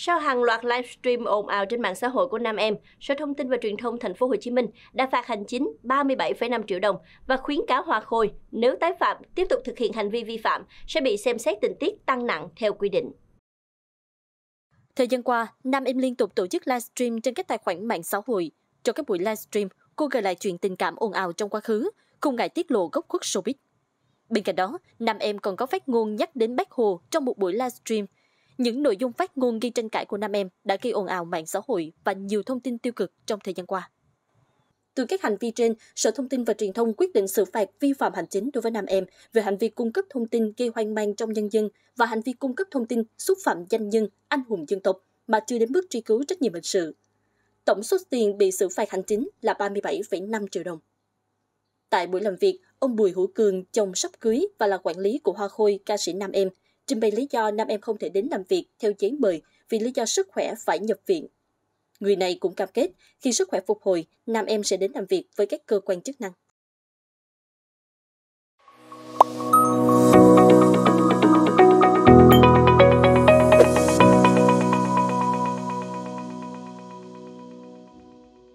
Sau hàng loạt livestream ồn ào trên mạng xã hội của nam em, Sở Thông tin và Truyền thông Thành phố Hồ Chí Minh đã phạt hành chính 37,5 triệu đồng và khuyến cáo Hoa Khôi nếu tái phạm tiếp tục thực hiện hành vi vi phạm sẽ bị xem xét tình tiết tăng nặng theo quy định. Thời gian qua, nam em liên tục tổ chức livestream trên các tài khoản mạng xã hội. Trong các buổi livestream, cô gợi lại chuyện tình cảm ồn ào trong quá khứ, không ngại tiết lộ gốc khuất showbiz. Bên cạnh đó, nam em còn có phát ngôn nhắc đến bác Hồ trong một buổi livestream những nội dung phát ngôn gây tranh cãi của nam em đã gây ồn ào mạng xã hội và nhiều thông tin tiêu cực trong thời gian qua. Từ các hành vi trên, Sở Thông tin và Truyền thông quyết định xử phạt vi phạm hành chính đối với nam em về hành vi cung cấp thông tin gây hoang mang trong nhân dân và hành vi cung cấp thông tin xúc phạm danh nhân, anh hùng dân tộc mà chưa đến mức truy cứu trách nhiệm hình sự. Tổng số tiền bị xử phạt hành chính là 37,5 triệu đồng. Tại buổi làm việc, ông Bùi Hữu Cường, chồng sắp cưới và là quản lý của Hoa Khôi, ca sĩ Nam Em, trình bày lý do nam em không thể đến làm việc theo giấy mời vì lý do sức khỏe phải nhập viện. Người này cũng cam kết khi sức khỏe phục hồi, nam em sẽ đến làm việc với các cơ quan chức năng.